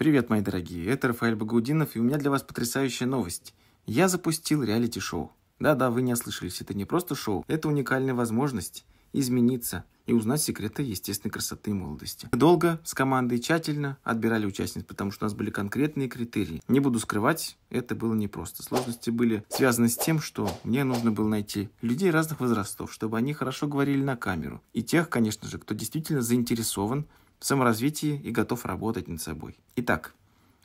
Привет, мои дорогие, это Рафаэль Багаудинов, и у меня для вас потрясающая новость. Я запустил реалити-шоу. Да-да, вы не ослышались, это не просто шоу, это уникальная возможность измениться и узнать секреты естественной красоты и молодости. Мы долго, с командой тщательно отбирали участниц, потому что у нас были конкретные критерии. Не буду скрывать, это было непросто. Сложности были связаны с тем, что мне нужно было найти людей разных возрастов, чтобы они хорошо говорили на камеру. И тех, конечно же, кто действительно заинтересован саморазвитии и готов работать над собой. Итак,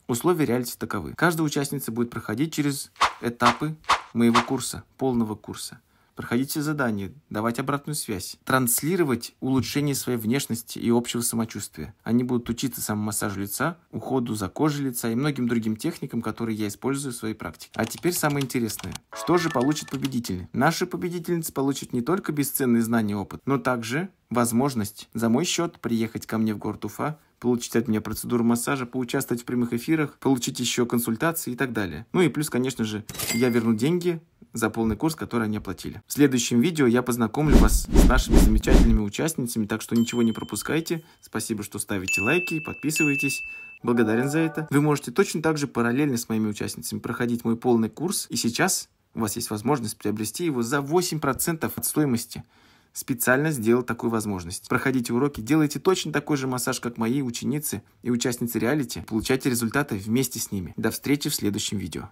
условия реальности таковы. Каждая участница будет проходить через этапы моего курса, полного курса проходите задания, давать обратную связь, транслировать улучшение своей внешности и общего самочувствия. Они будут учиться самомассажу лица, уходу за кожей лица и многим другим техникам, которые я использую в своей практике. А теперь самое интересное. Что же получат победители? Наши победительницы получат не только бесценные знания и опыт, но также возможность за мой счет приехать ко мне в город Уфа, получить от меня процедуру массажа, поучаствовать в прямых эфирах, получить еще консультации и так далее. Ну и плюс, конечно же, я верну деньги за полный курс, который они оплатили. В следующем видео я познакомлю вас с нашими замечательными участницами, так что ничего не пропускайте. Спасибо, что ставите лайки, подписывайтесь. Благодарен за это. Вы можете точно так же параллельно с моими участницами проходить мой полный курс. И сейчас у вас есть возможность приобрести его за 8% от стоимости специально сделал такую возможность. Проходите уроки, делайте точно такой же массаж, как мои ученицы и участницы реалити, получайте результаты вместе с ними. До встречи в следующем видео.